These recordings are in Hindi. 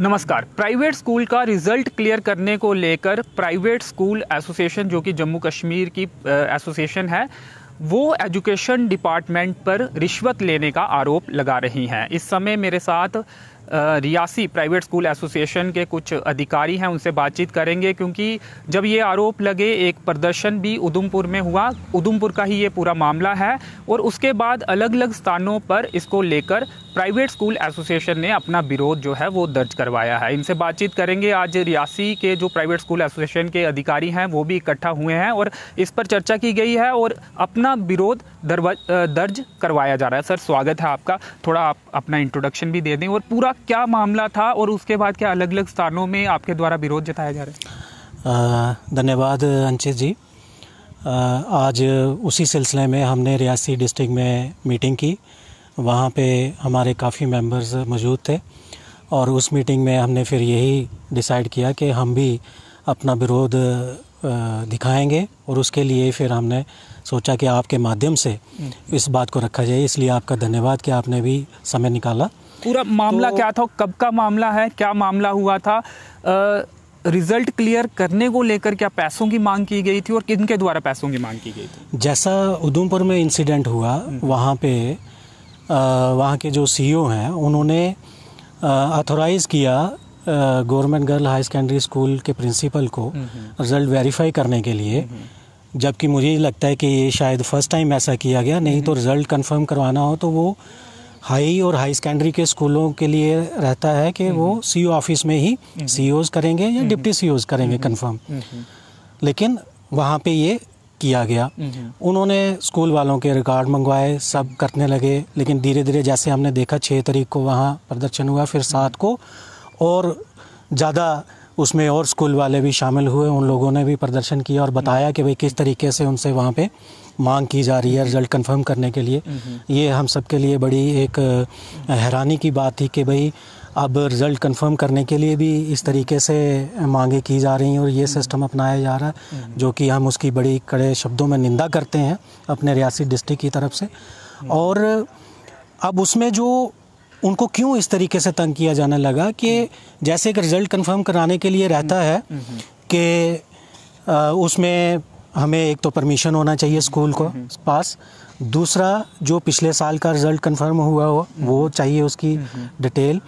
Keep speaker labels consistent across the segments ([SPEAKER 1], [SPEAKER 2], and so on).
[SPEAKER 1] नमस्कार प्राइवेट स्कूल का रिजल्ट क्लियर करने को लेकर प्राइवेट स्कूल एसोसिएशन जो कि जम्मू कश्मीर की एसोसिएशन है वो एजुकेशन डिपार्टमेंट पर रिश्वत लेने का आरोप लगा रही हैं इस समय मेरे साथ रियासी प्राइवेट स्कूल एसोसिएशन के कुछ अधिकारी हैं उनसे बातचीत करेंगे क्योंकि जब ये आरोप लगे एक प्रदर्शन भी उधमपुर में हुआ उधमपुर का ही ये पूरा मामला है और उसके बाद अलग अलग स्थानों पर इसको लेकर प्राइवेट स्कूल एसोसिएशन ने अपना विरोध जो है वो दर्ज करवाया है इनसे बातचीत करेंगे आज रियासी के जो प्राइवेट स्कूल एसोसिएशन के अधिकारी हैं वो भी इकट्ठा हुए हैं और इस पर चर्चा की गई है और अपना विरोध दर्ज करवाया जा रहा है सर स्वागत है आपका थोड़ा आप अपना इंट्रोडक्शन भी दे दें और पूरा क्या मामला था और उसके बाद क्या अलग अलग स्थानों में आपके द्वारा विरोध जताया जा रहा
[SPEAKER 2] है धन्यवाद अंशित जी आ, आज उसी सिलसिले में हमने रियासी डिस्ट्रिक्ट में मीटिंग की वहाँ पे हमारे काफ़ी मेंबर्स मौजूद थे और उस मीटिंग में हमने फिर यही डिसाइड किया कि हम भी अपना विरोध दिखाएंगे और उसके लिए फिर हमने सोचा कि आपके माध्यम से हम्म। इस बात को रखा जाए इसलिए आपका धन्यवाद कि आपने भी समय निकाला
[SPEAKER 1] पूरा मामला तो, क्या था कब का मामला है क्या मामला हुआ था रिजल्ट क्लियर करने को लेकर क्या पैसों की मांग की गई थी और किन के द्वारा पैसों की मांग की गई
[SPEAKER 2] थी जैसा उधमपुर में इंसिडेंट हुआ हम्म। वहाँ पे वहाँ के जो सीईओ e हैं उन्होंने अथोराइज़ किया government girl high secondary school के प्रिंसिपल को रिजल्ट हम्म, वेरीफाई हम्म। करने के लिए जबकि मुझे लगता है कि ये शायद फर्स्ट टाइम ऐसा किया गया नहीं तो रिज़ल्ट कंफर्म करवाना हो तो वो हाई और हाई सेकेंडरी के स्कूलों के लिए रहता है कि वो हम्म। सी ऑफिस में ही हम्म। सी करेंगे या हम्म। डिप्टी सी करेंगे कन्फर्म लेकिन वहाँ पे ये किया गया उन्होंने स्कूल वालों के रिकॉर्ड मंगवाए सब करने लगे लेकिन धीरे धीरे जैसे हमने देखा छः तारीख को वहाँ प्रदर्शन हुआ फिर सात को और ज़्यादा उसमें और स्कूल वाले भी शामिल हुए उन लोगों ने भी प्रदर्शन किया और बताया कि भाई किस तरीके से उनसे वहाँ पे मांग की जा रही है रिजल्ट कंफर्म करने के लिए हम्म, हम्म। ये हम सब के लिए बड़ी एक हैरानी की बात थी कि भाई अब रिज़ल्ट कंफर्म करने के लिए भी इस तरीके से मांगे की जा रही हैं और ये सिस्टम हम्म। अपनाया जा रहा है जो कि हम उसकी बड़ी कड़े शब्दों में निंदा करते हैं अपने रियासी डिस्ट्रिक्ट की तरफ से और अब उसमें जो उनको क्यों इस तरीके से तंग किया जाने लगा कि जैसे एक रिज़ल्ट कंफर्म कराने के लिए रहता है कि उसमें हमें एक तो परमिशन होना चाहिए स्कूल को पास दूसरा जो पिछले साल का रिज़ल्ट कंफर्म हुआ हो वो चाहिए उसकी डिटेल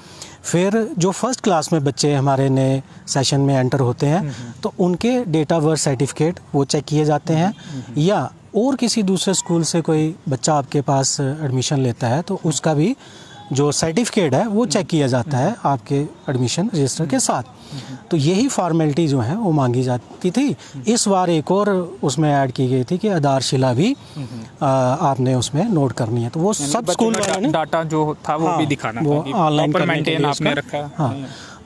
[SPEAKER 2] फिर जो फर्स्ट क्लास में बच्चे हमारे नए सेशन में एंटर होते हैं तो उनके डेटा बर्थ सर्टिफिकेट वो चेक किए जाते हैं या और किसी दूसरे स्कूल से कोई बच्चा आपके पास एडमिशन लेता है तो उसका भी जो सर्टिफिकेट है वो चेक हम्म। किया जाता है हम्म। आपके एडमिशन रजिस्टर के हम्म। साथ तो यही फॉर्मेलिटी जो है वो मांगी जाती थी इस बार एक और उसमें ऐड की गई थी कि आधारशिला भी आपने उसमें नोट करनी है तो वो सब स्कूल
[SPEAKER 1] डाटा जो था वो हाँ, भी दिखाना वो ऑनलाइन आपने रखा हाँ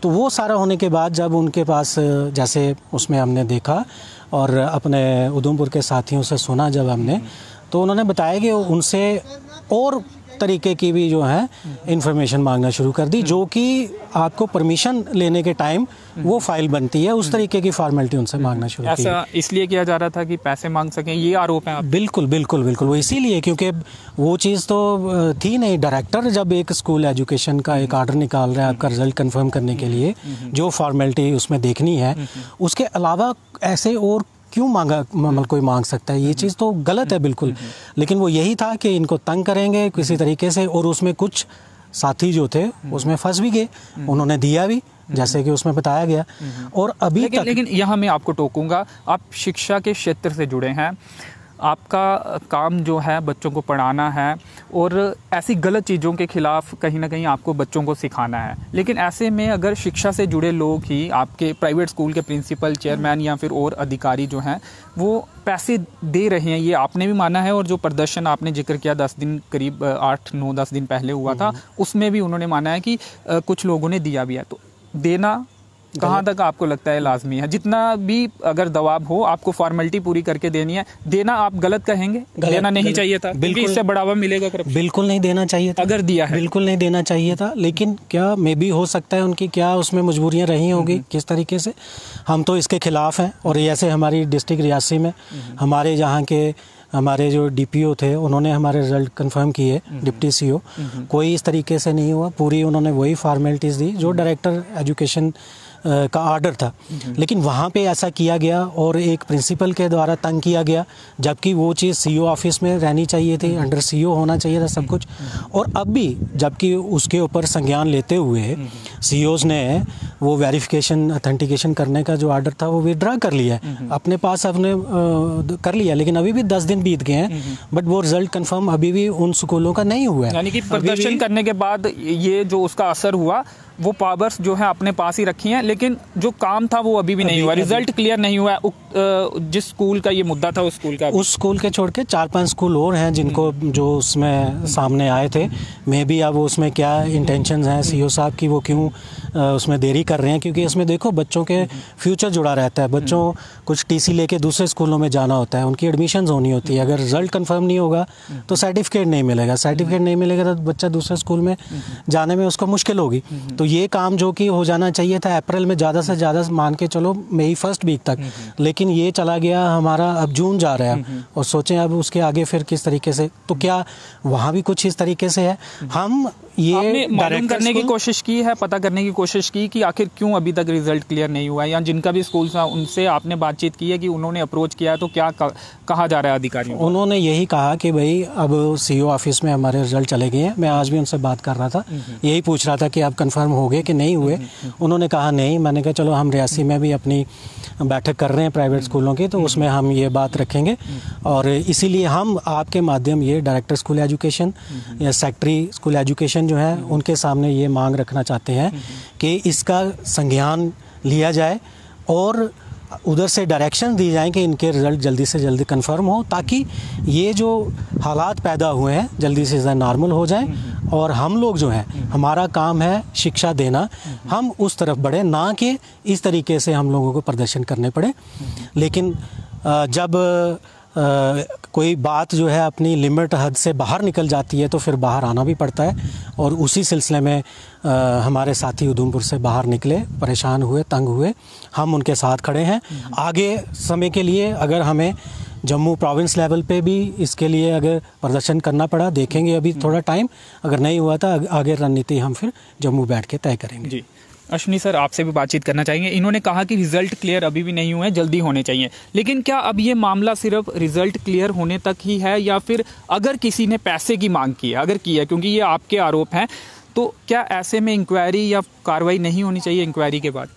[SPEAKER 2] तो वो सारा होने के बाद जब उनके पास जैसे उसमें हमने देखा और अपने उधमपुर के साथियों से सुना जब हमने तो उन्होंने बताया कि उनसे और तरीके की भी जो है इन्फॉर्मेशन मांगना शुरू कर दी जो कि आपको परमिशन लेने के टाइम वो फाइल बनती है उस तरीके की फॉर्मेलिटी उनसे मांगना शुरू ऐसा इसलिए किया जा रहा था कि पैसे मांग सकें ये आरोप है बिल्कुल बिल्कुल बिल्कुल वो इसीलिए क्योंकि वो चीज़ तो थी नहीं डायरेक्टर जब एक स्कूल एजुकेशन का एक आर्डर निकाल रहा है आपका रिजल्ट कन्फर्म करने के लिए जो फॉर्मेलिटी उसमें देखनी है हम्म, हम्म। उसके अलावा ऐसे और क्यों मांगा मतलब कोई मांग सकता है ये चीज़ तो गलत है बिल्कुल लेकिन वो यही था कि इनको तंग करेंगे किसी तरीके से और उसमें कुछ साथी जो थे उसमें फंस भी गए उन्होंने दिया भी जैसे कि उसमें बताया गया और अभी लेकिन, तक लेकिन यहाँ मैं आपको
[SPEAKER 1] टोकूंगा आप शिक्षा के क्षेत्र से जुड़े हैं आपका काम जो है बच्चों को पढ़ाना है और ऐसी गलत चीज़ों के ख़िलाफ़ कहीं ना कहीं आपको बच्चों को सिखाना है लेकिन ऐसे में अगर शिक्षा से जुड़े लोग ही आपके प्राइवेट स्कूल के प्रिंसिपल चेयरमैन या फिर और अधिकारी जो हैं वो पैसे दे रहे हैं ये आपने भी माना है और जो प्रदर्शन आपने जिक्र किया दस दिन करीब आठ नौ दस दिन पहले हुआ था हम्म। उसमें भी उन्होंने माना है कि कुछ लोगों ने दिया भी है तो देना कहाँ तक आपको लगता है लाजमी है जितना भी अगर दबाव हो आपको फॉर्मेलिटी पूरी करके देनी है देना आप गलत कहेंगे गलत, देना नहीं गलत, चाहिए था बिल्कुल इससे
[SPEAKER 2] बढ़ावा मिलेगा बिल्कुल नहीं देना चाहिए था अगर दिया है बिल्कुल नहीं देना चाहिए था लेकिन क्या मे भी हो सकता है उनकी क्या उसमें मजबूरियाँ रही होंगी हम्म। किस तरीके से हम तो इसके खिलाफ हैं और ऐसे हमारी डिस्ट्रिक्ट रियासी में हम्म। हमारे यहाँ के हमारे जो डीपीओ थे उन्होंने हमारे रिजल्ट कंफर्म किए हम्म। डिप्टी सीईओ कोई इस तरीके से नहीं हुआ पूरी उन्होंने वही फॉर्मेलिटीज़ दी जो डायरेक्टर एजुकेशन का आर्डर था लेकिन वहाँ पे ऐसा किया गया और एक प्रिंसिपल के द्वारा तंग किया गया जबकि वो चीज़ सीईओ ऑफिस e में रहनी चाहिए थी अंडर सीईओ e होना चाहिए था सब कुछ और अब भी जबकि उसके ऊपर संज्ञान लेते हुए सी e ने वो वेरिफिकेशन अथेंटिकेशन करने का जो आर्डर था वो विदड्रा कर लिया अपने पास अपने कर लिया लेकिन अभी भी दस दिन बीत गए हैं बट वो रिजल्ट कंफर्म अभी भी उन स्कूलों का नहीं हुआ है यानी कि प्रदर्शन
[SPEAKER 1] करने के बाद ये जो उसका असर हुआ वो पावर्स जो है अपने पास ही रखी हैं लेकिन जो काम था वो अभी भी नहीं हुआ रिजल्ट क्लियर नहीं हुआ जिस स्कूल का ये मुद्दा था उस स्कूल का उस
[SPEAKER 2] स्कूल के छोड़ के चार पांच स्कूल और हैं जिनको हम्म। जो उसमें सामने आए थे मे बी अब उसमें क्या इंटेंशन हैं सी e साहब की वो क्यों उसमें देरी कर रहे हैं क्योंकि इसमें देखो बच्चों के फ्यूचर हम्म। जुड़ा रहता है बच्चों हम्म। कुछ टी सी लेके दूसरे स्कूलों में जाना होता है उनकी एडमिशन होनी होती है अगर रिजल्ट कन्फर्म नहीं होगा तो सर्टिफिकेट नहीं मिलेगा सर्टिफिकेट नहीं मिलेगा तो बच्चा दूसरे स्कूल में जाने में उसको मुश्किल होगी तो तो ये काम जो कि हो जाना चाहिए था अप्रैल में ज़्यादा से ज़्यादा मान के चलो मई फर्स्ट वीक तक हम्म, हम्म। लेकिन ये चला गया हमारा अब जून जा रहा है हम्म, और सोचें अब उसके आगे फिर किस तरीके से तो क्या वहाँ भी कुछ इस तरीके से है हम ये मालूम करने की
[SPEAKER 1] कोशिश की है पता करने की कोशिश की कि आखिर क्यों अभी तक रिजल्ट क्लियर नहीं हुआ है या जिनका भी स्कूल था उनसे आपने बातचीत की है कि उन्होंने अप्रोच किया है तो क्या कहा जा रहा है अधिकारियों
[SPEAKER 2] उन्होंने यही कहा कि भाई अब सी ऑफिस e में हमारे रिजल्ट चले गए हैं मैं आज भी उनसे बात कर रहा था हम्म, हम्म। यही पूछ रहा था कि आप कन्फर्म हो गए कि नहीं हुए हम्म, उन्होंने कहा नहीं मैंने कहा चलो हम रियासी में भी अपनी बैठक कर रहे हैं प्राइवेट स्कूलों की तो उसमें हम ये बात रखेंगे और इसीलिए हम आपके माध्यम ये डायरेक्टर स्कूल एजुकेशन या सेक्ट्री स्कूल एजुकेशन संगठन जो है उनके सामने ये मांग रखना चाहते हैं हम्म, हम्म। कि इसका संज्ञान लिया जाए और उधर से डायरेक्शन दी जाए कि इनके रिज़ल्ट जल्दी से जल्दी कंफर्म हो ताकि ये जो हालात पैदा हुए हैं जल्दी से ज़्यादा नॉर्मल हो जाएं हम्म, और हम लोग जो हैं हमारा काम है शिक्षा देना हम उस तरफ बढ़े ना कि इस तरीके से हम लोगों को प्रदर्शन करने पड़े लेकिन जब कोई बात जो है अपनी लिमिट हद से बाहर निकल जाती है तो फिर बाहर आना भी पड़ता है और उसी सिलसिले में आ, हमारे साथी उधमपुर से बाहर निकले परेशान हुए तंग हुए हम उनके साथ खड़े हैं आगे समय के लिए अगर हमें जम्मू प्रोविंस लेवल पे भी इसके लिए अगर प्रदर्शन करना पड़ा देखेंगे अभी थोड़ा टाइम अगर नहीं हुआ था आगे रणनीति हम फिर जम्मू बैठ के तय करेंगे
[SPEAKER 1] जी अश्विनी सर आपसे भी बातचीत करना चाहेंगे इन्होंने कहा कि रिजल्ट क्लियर अभी भी नहीं हुए जल्दी होने चाहिए लेकिन क्या अब ये मामला सिर्फ रिजल्ट क्लियर होने तक ही है या फिर अगर किसी ने पैसे की मांग की है अगर की है क्योंकि ये आपके आरोप हैं तो क्या ऐसे में इंक्वायरी या कार्रवाई नहीं होनी चाहिए इंक्वायरी के बाद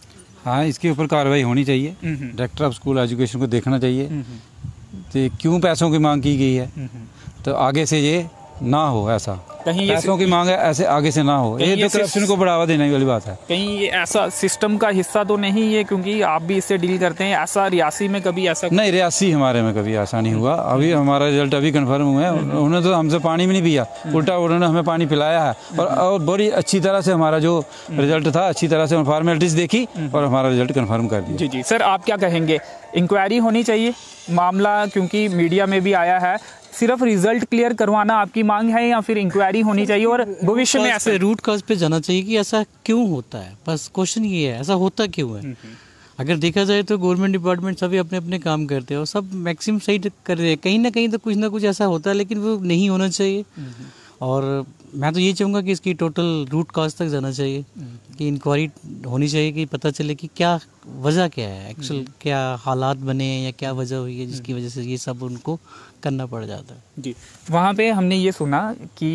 [SPEAKER 1] हाँ इसके ऊपर कार्रवाई होनी चाहिए डायरेक्टर ऑफ स्कूल एजुकेशन को देखना चाहिए हम्म, हम्म। तो क्यों पैसों की मांग की गई है हम्म, तो आगे से ये ना हो ऐसा कहीं पैसों की मांग है ऐसे आगे से ना हो ये तो करप्शन को बढ़ावा देने वाली बात है कहीं ये ऐसा सिस्टम का हिस्सा तो नहीं है क्योंकि आप भी इससे डील करते हैं ऐसा रियासी में कभी ऐसा नहीं रियासी हमारे में कभी ऐसा नहीं हुआ हम्म। अभी हमारा रिजल्ट अभी कन्फर्म हुआ है उन्होंने तो हमसे पानी भी नहीं पिया हम्म। उल्टा उन्होंने हमें पानी पिलाया है और हम्म। और बड़ी अच्छी तरह से हमारा जो रिजल्ट था अच्छी तरह से फॉर्मेलिटीज देखी और हमारा रिजल्ट कन्फर्म कर दिया जी जी सर आप क्या कहेंगे इंक्वायरी होनी चाहिए मामला क्योंकि मीडिया में भी आया है सिर्फ रिजल्ट क्लियर करवाना आपकी मांग है या फिर इंक्वायरी होनी चाहिए और भविष्य में ऐसे
[SPEAKER 2] रूट कॉज पे जाना चाहिए कि ऐसा क्यों होता है बस क्वेश्चन ये है ऐसा होता क्यों है हम्म, हम्म। अगर देखा जाए तो गवर्नमेंट डिपार्टमेंट सभी अपने अपने काम करते हैं और सब मैक्सिमम सही कर रहे हैं कहीं ना कहीं तो कुछ ना कुछ ऐसा होता है लेकिन वो नहीं होना चाहिए हम्म, और मैं तो ये चाहूँगा कि इसकी टोटल रूट काज तक जाना चाहिए कि इंक्वायरी होनी चाहिए कि पता चले कि क्या वजह क्या है एक्चुअल क्या हालात बने हैं या क्या वजह हुई है जिसकी वजह से ये सब उनको करना पड़ जाता है जी वहाँ
[SPEAKER 1] पे हमने ये सुना कि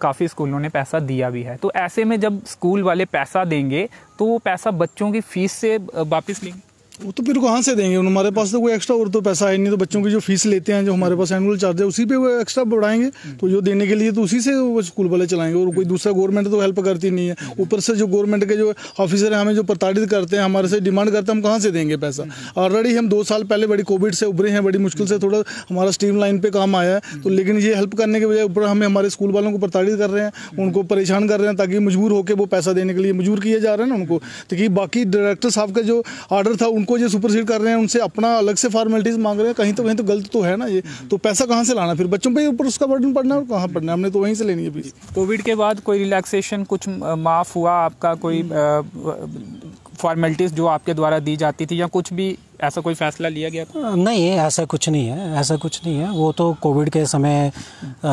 [SPEAKER 1] काफ़ी स्कूलों ने पैसा दिया भी है तो ऐसे में जब स्कूल वाले पैसा देंगे तो वो पैसा बच्चों की फ़ीस से वापस लेंगे वो तो फिर कहाँ से देंगे हमारे पास तो कोई एक्स्ट्रा और तो पैसा है नहीं तो बच्चों की जो फीस लेते हैं जो हमारे पास एनुअल चार्ज है उसी पे वो एक्स्ट्रा बढ़ाएंगे तो जो देने के लिए तो उसी से वो स्कूल वाले चलाएंगे और कोई दूसरा गवर्नमेंट तो हेल्प करती नहीं है ऊपर से जो गवर्नमेंट के जो ऑफिसर हैं हमें जो प्रताड़ित करते हैं हमारे से डिमांड करते हैं हम कहाँ से देंगे पैसा ऑलरेडी हम दो साल पहले बड़ी कोविड से उभरे हैं बड़ी मुश्किल से थोड़ा हमारा स्ट्रीम लाइन पर काम आया है तो लेकिन ये हेल्प करने के बजाय ऊपर हमें हमारे स्कूल वालों को प्रताड़ित कर रहे हैं उनको परेशान कर रहे हैं ताकि मजबूर होकर वो पैसा देने के लिए मजबूर किया जा रहा है ना उनको ताकि बाकी डायरेक्टर साहब का जो ऑर्डर था उनको को जो सुपरसीड कर रहे हैं उनसे अपना अलग से फॉर्मेलिटीज मांग रहे हैं कहीं तो कहीं तो गलत तो है ना ये तो पैसा कहाँ से लाना फिर बच्चों पर ऊपर उसका बर्डन पड़ना है और कहाँ पड़ना है हमने तो वहीं से लेनी है कोविड के बाद कोई रिलैक्सेशन कुछ माफ़ हुआ आपका कोई हम्म। फॉर्मेलिटीज़ जो आपके द्वारा दी जाती थी या कुछ भी ऐसा कोई फैसला लिया गया
[SPEAKER 2] था नहीं ऐसा कुछ नहीं है ऐसा कुछ नहीं है वो तो कोविड के समय आ,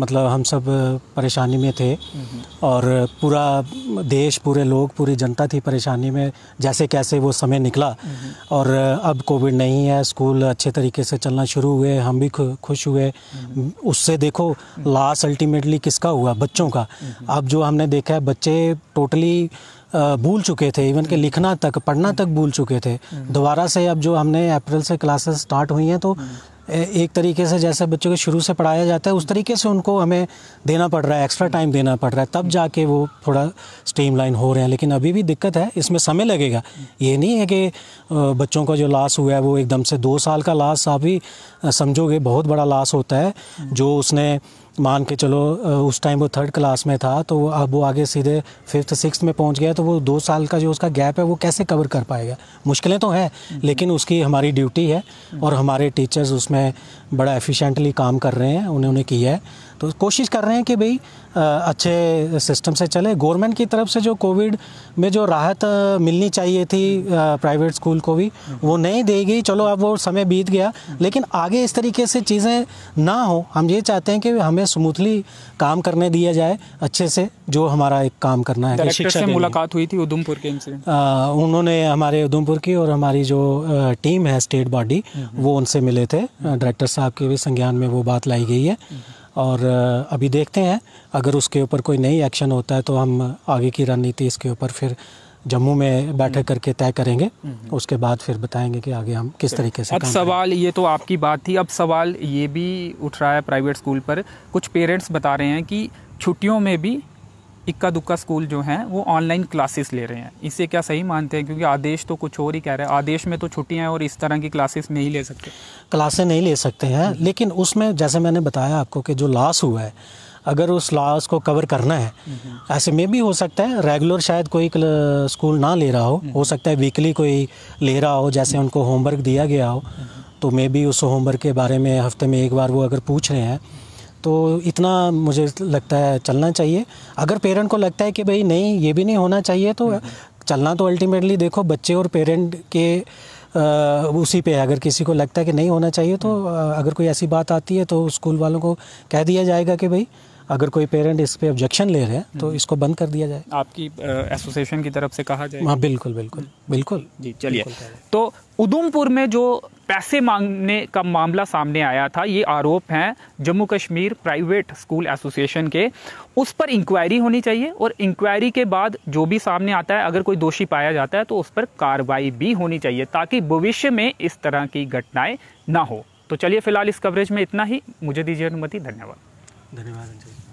[SPEAKER 2] मतलब हम सब परेशानी में थे और पूरा देश पूरे लोग पूरी जनता थी परेशानी में जैसे कैसे वो समय निकला और अब कोविड नहीं है स्कूल अच्छे तरीके से चलना शुरू हुए हम भी खुश हुए उससे देखो लास्ट अल्टीमेटली किसका हुआ बच्चों का अब जो हमने देखा है बच्चे टोटली भूल चुके थे इवन के लिखना तक पढ़ना तक भूल चुके थे हम्म। दोबारा से अब जो हमने अप्रैल से क्लासेस स्टार्ट हुई हैं तो हम्म। एक तरीके से जैसे बच्चों को शुरू से पढ़ाया जाता है उस तरीके से उनको हमें देना पड़ रहा है एक्स्ट्रा टाइम देना पड़ रहा है तब जाके वो थोड़ा स्ट्रीम हो रहे हैं लेकिन अभी भी दिक्कत है इसमें समय लगेगा ये नहीं है कि बच्चों का जो लॉस हुआ है वो एकदम से दो साल का लॉस आप ही समझोगे बहुत बड़ा लॉस होता है हम्म। जो उसने मान के चलो उस टाइम वो थर्ड क्लास में था तो अब वो आगे सीधे फिफ्थ सिक्स में पहुंच गया तो वो दो साल का जो उसका गैप है वो कैसे कवर कर पाएगा मुश्किलें तो हैं हम्म। लेकिन उसकी हमारी ड्यूटी है हम्म। और हमारे टीचर्स उसमें बड़ा एफिशिएंटली काम कर रहे हैं उन्होंने किया है तो कोशिश कर रहे हैं कि भाई अच्छे सिस्टम से चले गवर्नमेंट की तरफ से जो कोविड में जो राहत मिलनी चाहिए थी प्राइवेट स्कूल को भी वो नहीं देगी चलो अब वो समय बीत गया लेकिन आगे इस तरीके से चीज़ें ना हो हम ये चाहते हैं कि हमें स्मूथली काम करने दिया जाए अच्छे से जो हमारा एक काम करना है शिक्षा से मुलाकात
[SPEAKER 1] हुई थी उधमपुर के
[SPEAKER 2] उन्होंने हमारे उधमपुर की और हमारी जो टीम है स्टेट हम्म, बॉडी हम्म। वो उनसे मिले थे डायरेक्टर साहब के भी संज्ञान में वो बात लाई गई है और अभी देखते हैं अगर उसके ऊपर कोई नई एक्शन होता है तो हम आगे की रणनीति इसके ऊपर फिर जम्मू में बैठक हम्म। करके तय करेंगे हम्म, हम्म। उसके बाद फिर बताएंगे कि आगे हम किस तरीके से अब
[SPEAKER 1] सवाल ये तो आपकी बात थी अब सवाल ये भी उठ रहा है प्राइवेट स्कूल पर कुछ पेरेंट्स बता रहे हैं कि छुट्टियों में भी इक्का दुक्का स्कूल जो हैं वो ऑनलाइन क्लासेस ले रहे हैं इसे क्या सही मानते हैं क्योंकि आदेश तो कुछ और ही कह रहे हैं आदेश में तो छुट्टियां और इस
[SPEAKER 2] तरह की क्लासेस नहीं ले सकते क्लासे नहीं ले सकते हैं हम्म। लेकिन उसमें जैसे मैंने बताया आपको कि जो लॉस हुआ है अगर उस लॉस को कवर करना है हम्म। ऐसे में भी हो सकता है रेगुलर शायद कोई स्कूल ना ले रहा हो हम्म। हो सकता है वीकली कोई ले रहा हो जैसे उनको होमवर्क दिया गया हो तो मे बी उस होमवर्क के बारे में हफ्ते में एक बार वो अगर पूछ रहे हैं तो इतना मुझे लगता है चलना चाहिए अगर पेरेंट को लगता है कि भाई नहीं ये भी नहीं होना चाहिए तो हम्म। चलना तो अल्टीमेटली देखो बच्चे और पेरेंट के उसी पे अगर किसी को लगता है कि नहीं होना चाहिए तो हम्म। अगर कोई ऐसी बात आती है तो स्कूल वालों को कह दिया जाएगा कि भाई अगर कोई पेरेंट इस पे ऑब्जेक्शन ले रहे हैं तो हम्म। इसको बंद कर दिया जाए
[SPEAKER 1] आपकी एसोसिएशन की तरफ से कहा जाए हाँ
[SPEAKER 2] बिल्कुल बिल्कुल बिल्कुल जी चलिए तो उधमपुर
[SPEAKER 1] में जो पैसे मांगने का मामला सामने आया था ये आरोप हैं Jammu Kashmir private school association के उस पर इंक्वायरी होनी चाहिए और इंक्वायरी के बाद जो भी सामने आता है अगर कोई दोषी पाया जाता है तो उस पर कार्रवाई भी होनी चाहिए ताकि भविष्य में इस तरह की घटनाएं ना हो तो चलिए फिलहाल इस कवरेज में इतना ही मुझे दीजिए अनुमति धन्यवाद
[SPEAKER 2] धन्यवाद